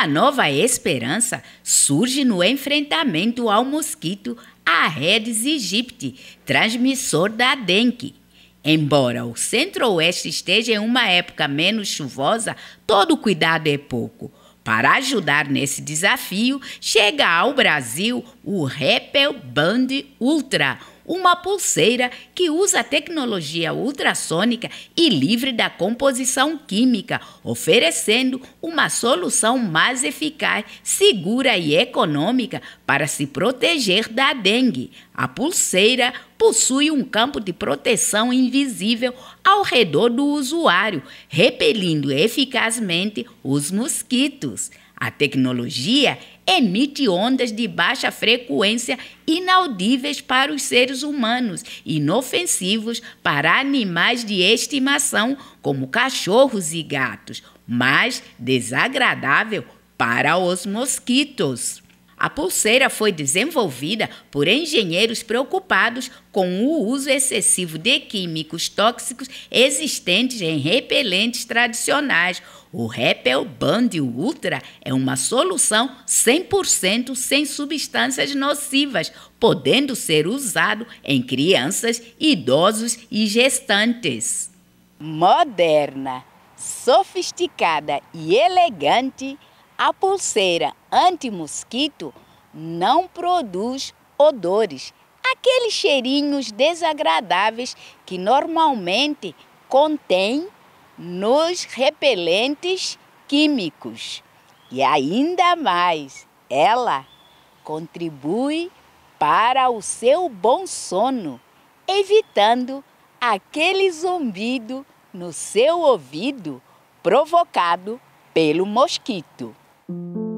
Uma nova esperança surge no enfrentamento ao mosquito Aedes aegypti, transmissor da dengue. Embora o centro-oeste esteja em uma época menos chuvosa, todo cuidado é pouco. Para ajudar nesse desafio, chega ao Brasil o Repel Band Ultra, uma pulseira que usa tecnologia ultrassônica e livre da composição química, oferecendo uma solução mais eficaz, segura e econômica para se proteger da dengue. A pulseira possui um campo de proteção invisível ao redor do usuário, repelindo eficazmente os mosquitos. A tecnologia emite ondas de baixa frequência inaudíveis para os seres humanos, inofensivos para animais de estimação, como cachorros e gatos, mas desagradável para os mosquitos. A pulseira foi desenvolvida por engenheiros preocupados com o uso excessivo de químicos tóxicos existentes em repelentes tradicionais. O Repel Band Ultra é uma solução 100% sem substâncias nocivas, podendo ser usado em crianças, idosos e gestantes. Moderna, sofisticada e elegante a pulseira anti-mosquito não produz odores, aqueles cheirinhos desagradáveis que normalmente contém nos repelentes químicos. E ainda mais, ela contribui para o seu bom sono, evitando aquele zumbido no seu ouvido provocado pelo mosquito. Thank you.